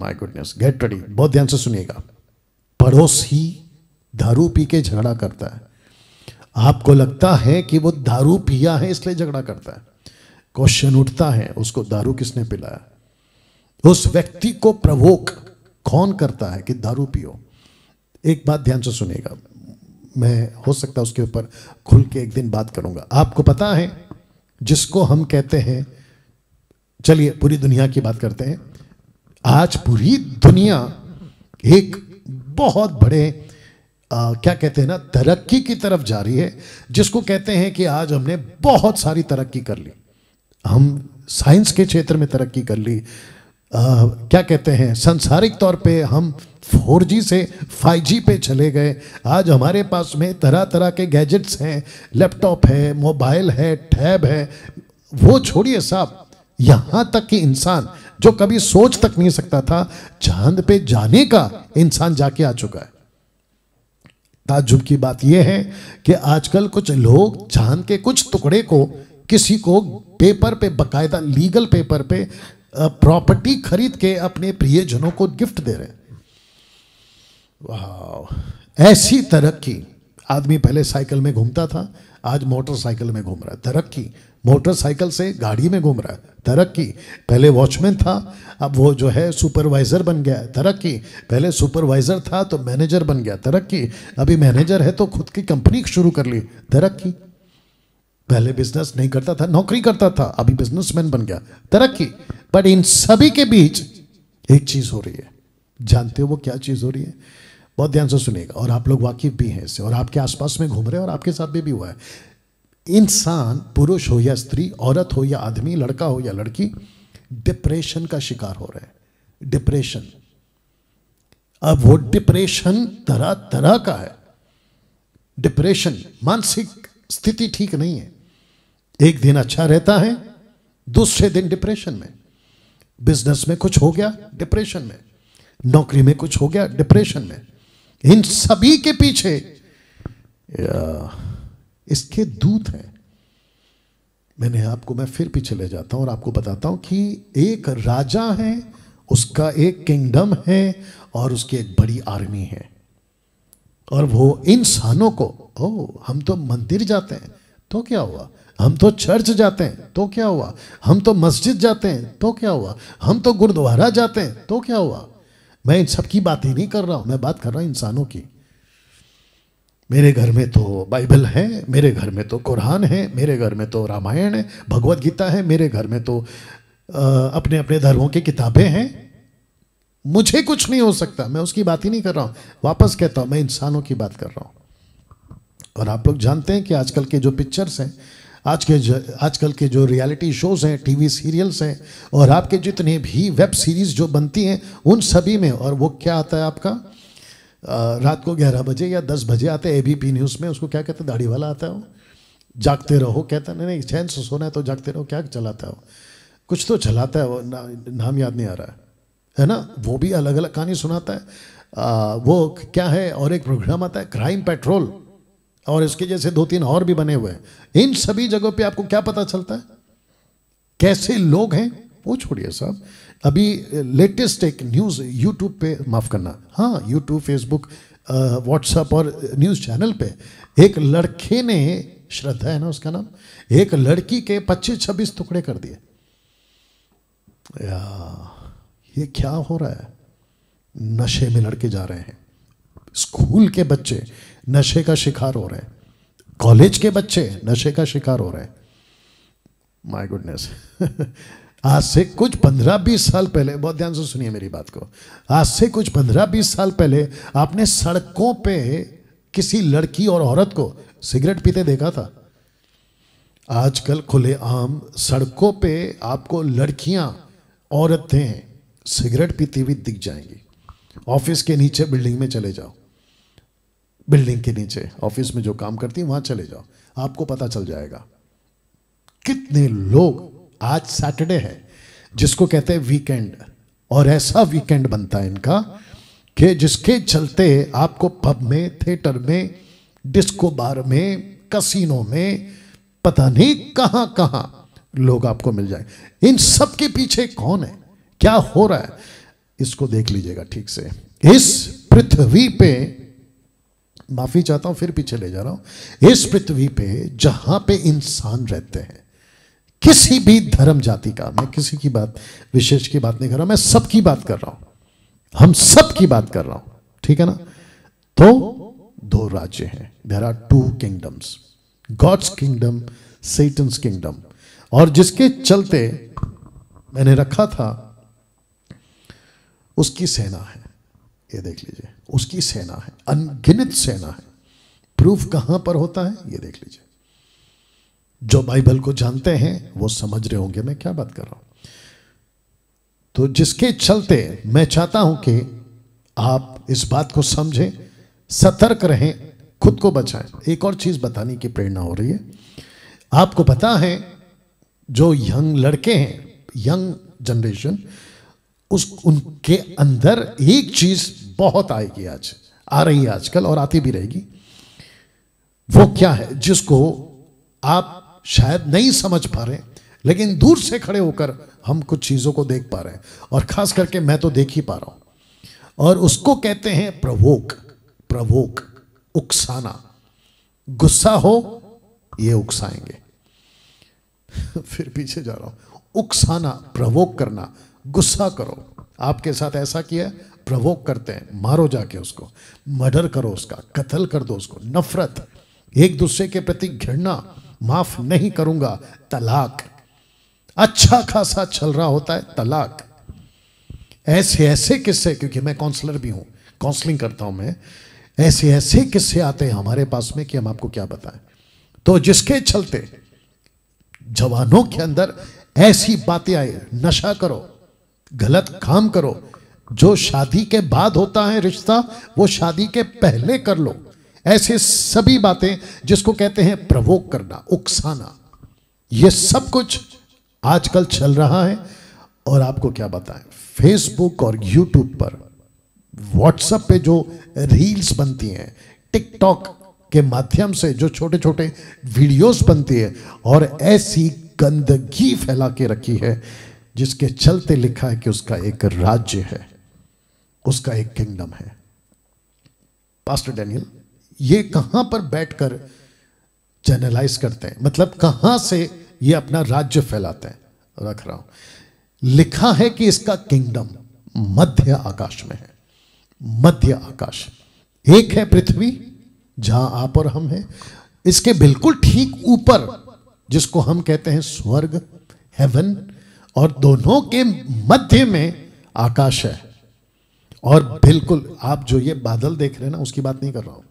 my goodness get ready बहुत ध्यान से सुनिएगा पड़ोस ही दारू पी के झगड़ा करता है आपको लगता है कि वो दारू पिया है इसलिए झगड़ा करता है क्वेश्चन उठता है उसको दारू किसने पिलाया उस व्यक्ति को प्रवोक कौन करता है कि दारू पियो एक बात ध्यान से सुनेगा मैं हो सकता है उसके ऊपर खुल के एक दिन बात करूंगा आपको पता है जिसको हम कहते हैं चलिए पूरी दुनिया की बात करते हैं आज पूरी दुनिया एक बहुत बड़े आ, क्या कहते हैं ना तरक्की की तरफ जा रही है जिसको कहते हैं कि आज हमने बहुत सारी तरक्की कर ली हम साइंस के क्षेत्र में तरक्की कर ली आ, क्या कहते हैं संसारिक तौर पे हम 4G से 5G पे चले गए आज हमारे पास में तरह तरह के गैजेट्स हैं लैपटॉप है मोबाइल है टैब है वो छोड़िए साहब यहाँ तक कि इंसान जो कभी सोच तक नहीं सकता था चांद पे जाने का इंसान जाके आ चुका है ताजुब की बात यह है कि आजकल कुछ लोग चांद के कुछ टुकड़े को किसी को पेपर पे बकायदा लीगल पेपर पे प्रॉपर्टी खरीद के अपने प्रियजनों को गिफ्ट दे रहे ऐसी तरक्की आदमी पहले साइकिल में घूमता था आज मोटरसाइकिल में घूम रहा है तरक्की मोटरसाइकिल से गाड़ी में घूम रहा है तरक्की पहले वॉचमैन था अब वो जो है सुपरवाइज़र बन गया है तरक्की पहले सुपरवाइज़र था तो मैनेजर बन गया तरक्की अभी मैनेजर है तो खुद की कंपनी शुरू कर ली तरक्की पहले बिजनेस नहीं करता था नौकरी करता था अभी बिजनेसमैन बन गया तरक्की बट इन सभी के बीच एक चीज़ हो रही है जानते हो वो क्या चीज़ हो रही है बहुत ध्यान से सुनेगा और आप लोग वाकिफ भी हैं इससे और आपके आसपास में घूम रहे हैं और आपके साथ में भी हुआ है इंसान पुरुष हो या स्त्री औरत हो या आदमी लड़का हो या लड़की डिप्रेशन का शिकार हो रहे हैं डिप्रेशन अब वो डिप्रेशन तरह तरह का है डिप्रेशन मानसिक स्थिति ठीक नहीं है एक दिन अच्छा रहता है दूसरे दिन डिप्रेशन में बिजनेस में कुछ हो गया डिप्रेशन में नौकरी में कुछ हो गया डिप्रेशन में इन सभी के पीछे इसके दूत हैं मैंने आपको मैं फिर पीछे ले जाता हूं और आपको बताता हूं कि एक राजा है उसका एक किंगडम है और उसकी एक बड़ी आर्मी है और वो इंसानों को ओ हम तो मंदिर जाते हैं तो क्या हुआ हम तो चर्च जाते हैं तो क्या हुआ हम तो मस्जिद जाते हैं तो क्या हुआ हम तो गुरुद्वारा जाते हैं तो क्या हुआ मैं इन सबकी बात ही नहीं कर रहा हूं मैं बात कर रहा हूं इंसानों की मेरे घर में तो बाइबल है मेरे घर में तो कुरान है मेरे घर में तो रामायण है भगवत गीता है मेरे घर में तो आ, अपने अपने धर्मों की किताबें हैं मुझे कुछ नहीं हो सकता मैं उसकी बात ही नहीं कर रहा हूं वापस कहता हूं मैं इंसानों की बात कर रहा हूं और आप लोग जानते हैं कि आजकल के जो पिक्चर्स हैं आज के आजकल के जो रियलिटी शोज़ हैं टीवी सीरियल्स हैं और आपके जितने भी वेब सीरीज़ जो बनती हैं उन सभी में और वो क्या आता है आपका रात को ग्यारह बजे या दस बजे आते हैं ए न्यूज़ में उसको क्या कहते हैं दाढ़ी वाला आता है वो जागते रहो कहता नहीं नहीं चैन से सोना है तो जागते रहो क्या चलाता है वो कुछ तो चलाता है वो ना, नाम याद नहीं आ रहा है है ना वो भी अलग अलग कहानी सुनाता है आ, वो क्या है और एक प्रोग्राम आता है क्राइम पेट्रोल और इसके जैसे दो तीन और भी बने हुए हैं इन सभी जगहों पे आपको क्या पता चलता है कैसे लोग हैं वो छोड़िए साहब अभी लेटेस्ट एक न्यूज़ यूट्यूब पे माफ़ करना हाँ यूट्यूब फेसबुक व्हाट्सअप और न्यूज़ चैनल पे एक लड़के ने श्रद्धा है ना उसका नाम एक लड़की के 25-26 टुकड़े कर दिए या ये क्या हो रहा है नशे में लड़के जा रहे हैं स्कूल के बच्चे नशे का शिकार हो रहे हैं कॉलेज के बच्चे नशे का शिकार हो रहे हैं माय गुडनेस आज से कुछ पंद्रह बीस साल पहले बहुत ध्यान से सुनिए मेरी बात को आज से कुछ पंद्रह बीस साल पहले आपने सड़कों पे किसी लड़की और औरत को सिगरेट पीते देखा था आजकल खुलेआम सड़कों पे आपको लड़कियां औरतें सिगरेट पीती हुई दिख जाएंगी ऑफिस के नीचे बिल्डिंग में चले जाओ बिल्डिंग के नीचे ऑफिस में जो काम करती है वहां चले जाओ आपको पता चल जाएगा कितने लोग आज सैटरडे है जिसको कहते हैं वीकेंड और ऐसा वीकेंड बनता है इनका कि जिसके चलते आपको पब में थिएटर में डिस्को बार में कसिनो में पता नहीं कहां कहां लोग आपको मिल जाए इन सब के पीछे कौन है क्या हो रहा है इसको देख लीजिएगा ठीक से इस पृथ्वी पे माफी चाहता हूं फिर पीछे ले जा रहा हूं इस पृथ्वी पे जहां पे इंसान रहते हैं किसी भी धर्म जाति का मैं किसी की बात विशेष की बात नहीं कर रहा मैं सबकी बात कर रहा हूं हम सब की बात कर रहा हूं ठीक है ना तो दो राज्य हैं there are two kingdoms God's kingdom Satan's kingdom और जिसके चलते मैंने रखा था उसकी सेना है ये देख लीजिए उसकी सेना है अनगिनत सेना है प्रूफ कहां पर होता है ये देख लीजिए जो बाइबल को जानते हैं वो समझ रहे होंगे मैं क्या बात कर रहा हूं तो जिसके चलते मैं चाहता हूं कि आप इस बात को समझें सतर्क रहें खुद को बचाएं एक और चीज बताने की प्रेरणा हो रही है आपको पता है जो यंग लड़के हैं यंग जनरेशन उस उनके अंदर एक चीज बहुत आएगी आज आ रही है आजकल और आती भी रहेगी वो क्या है जिसको आप शायद नहीं समझ पा रहे लेकिन दूर से खड़े होकर हम कुछ चीज़ों को देख पा रहे हैं और खास करके मैं तो देख ही पा रहा हूं और उसको कहते हैं प्रवोक प्रवोक उकसाना गुस्सा हो ये उकसाएंगे फिर पीछे जा रहा हूं उकसाना प्रवोक करना गुस्सा करो आपके साथ ऐसा किया प्रवोक करते हैं मारो जाके उसको मर्डर करो उसका कत्ल कर दो उसको नफरत एक दूसरे के प्रति घृणा माफ नहीं करूंगा तलाक अच्छा खासा चल रहा होता है तलाक ऐसे ऐसे किस्से क्योंकि मैं काउंसलर भी हूं काउंसलिंग करता हूं मैं ऐसे ऐसे किस्से आते हैं हमारे पास में कि हम आपको क्या बताएं तो जिसके चलते जवानों के अंदर ऐसी बातें आई नशा करो गलत काम करो जो शादी के बाद होता है रिश्ता वो शादी के पहले कर लो ऐसे सभी बातें जिसको कहते हैं प्रवोक करना उकसाना ये सब कुछ आजकल चल रहा है और आपको क्या बताएं फेसबुक और यूट्यूब पर व्हाट्सएप पे जो रील्स बनती हैं टिकटॉक के माध्यम से जो छोटे छोटे वीडियोस बनती है और ऐसी गंदगी फैला के रखी है जिसके चलते लिखा है कि उसका एक राज्य है उसका एक किंगडम है पास्टर डेनियल ये कहां पर बैठकर जनरलाइज करते हैं मतलब कहां से ये अपना राज्य फैलाते हैं रख रहा हूं लिखा है कि इसका किंगडम मध्य आकाश में है मध्य आकाश एक है पृथ्वी जहां आप और हम हैं इसके बिल्कुल ठीक ऊपर जिसको हम कहते हैं स्वर्ग हेवन और दोनों के मध्य में आकाश है और बिल्कुल आप जो ये बादल देख रहे हैं ना उसकी बात नहीं कर रहा हूँ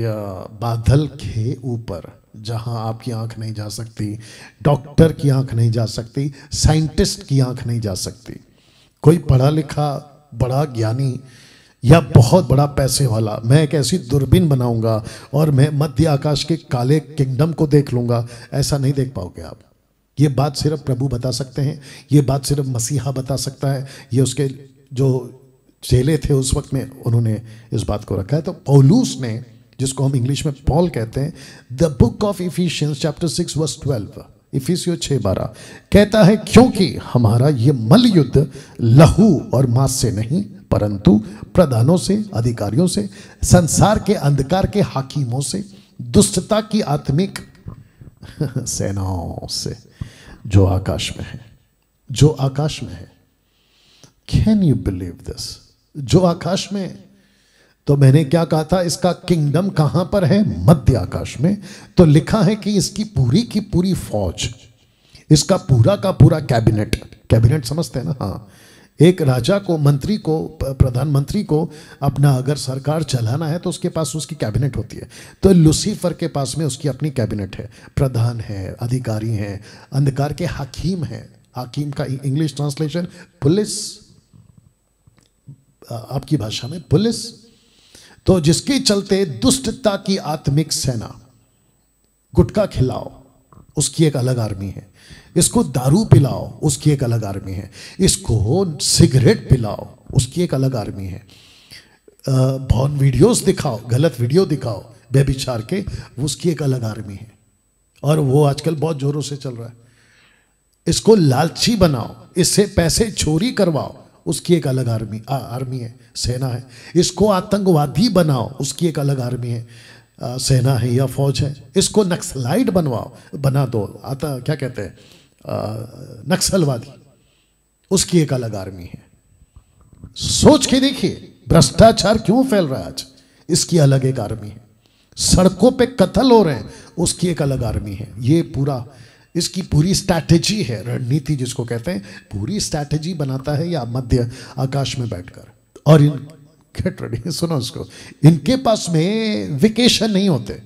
या बादल के ऊपर जहां आपकी आंख नहीं जा सकती डॉक्टर की आंख नहीं जा सकती साइंटिस्ट की आंख नहीं जा सकती कोई पढ़ा लिखा बड़ा ज्ञानी या बहुत बड़ा पैसे वाला मैं एक ऐसी दूरबीन बनाऊंगा और मैं मध्य आकाश के काले किंगडम को देख लूंगा ऐसा नहीं देख पाओगे आप ये बात सिर्फ प्रभु बता सकते हैं ये बात सिर्फ मसीहा बता सकता है ये उसके जो चेले थे उस वक्त में उन्होंने इस बात को रखा है तो पौलूस ने जिसको हम इंग्लिश में पॉल कहते हैं the book of Ephesians chapter six verse twelve इफिसियो छः बारह कहता है क्योंकि हमारा ये मल युद्ध लहू और मांस से नहीं परंतु प्रधानों से अधिकारियों से संसार के अंधकार के हाकिमों से दुष्टता की आत्मिक सेनाओं से जो आकाश में है जो आकाश में है कैन यू बिलीव दिस जो आकाश में तो मैंने क्या कहा था इसका किंगडम कहां पर है मध्य आकाश में तो लिखा है कि इसकी पूरी की पूरी फौज इसका पूरा का पूरा कैबिनेट कैबिनेट समझते हैं ना हाँ एक राजा को मंत्री को प्रधानमंत्री को अपना अगर सरकार चलाना है तो उसके पास उसकी कैबिनेट होती है तो लूसीफर के पास में उसकी अपनी कैबिनेट है प्रधान है अधिकारी हैं अंधकार के हकीम हैं हकीम का इंग्लिश ट्रांसलेशन पुलिस आपकी भाषा में पुलिस तो जिसके चलते दुष्टता की आत्मिक सेना गुटखा खिलाओ उसकी एक अलग आर्मी है इसको दारू पिलाओ उसकी एक अलग आर्मी है इसको सिगरेट पिलाओ उसकी एक अलग आर्मी है भॉन वीडियोस दिखाओ गलत वीडियो दिखाओ बेबिचार के उसकी एक अलग आर्मी है और वो आजकल बहुत जोरों से चल रहा है इसको लालची बनाओ इससे पैसे चोरी करवाओ उसकी एक अलग आर्मी आ, आर्मी है सेना है इसको आतंकवादी बनाओ उसकी एक अलग आर्मी है आ, सेना है या फौज है इसको नक्सलाइट बनवाओ बना दो आता क्या कहते हैं नक्सलवादी उसकी एक अलग आर्मी है सोच के देखिए भ्रष्टाचार क्यों फैल रहा है आज इसकी अलग एक आर्मी है सड़कों पे कत्ल हो रहे हैं उसकी एक अलग आर्मी है ये पूरा इसकी पूरी स्ट्रैटेजी है रणनीति जिसको कहते हैं पूरी स्ट्रैटेजी बनाता है या मध्य आकाश में बैठकर और इन गेट रेडी सुनो उसको इनके पास में वेकेशन नहीं होते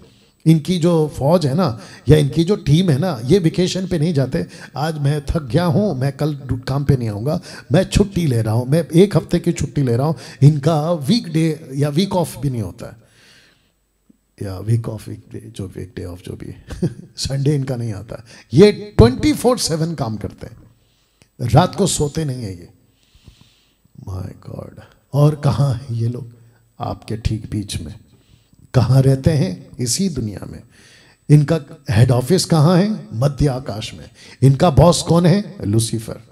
इनकी जो फौज है ना या इनकी जो टीम है ना ये वेकेशन पे नहीं जाते आज मैं थक गया हूँ मैं कल काम पे नहीं आऊँगा मैं छुट्टी ले रहा हूँ मैं एक हफ्ते की छुट्टी ले रहा हूँ इनका वीक डे या वीक ऑफ भी नहीं होता है या वीक ऑफ वीक डे जो वीक डे ऑफ जो भी संडे इनका नहीं आता ये ट्वेंटी फोर सेवन काम करते हैं रात को सोते नहीं है ये माय गॉड और कहाँ है ये लोग आपके ठीक बीच में कहाँ रहते हैं इसी दुनिया में इनका हेड ऑफिस कहाँ है मध्य आकाश में इनका बॉस कौन है लूसीफर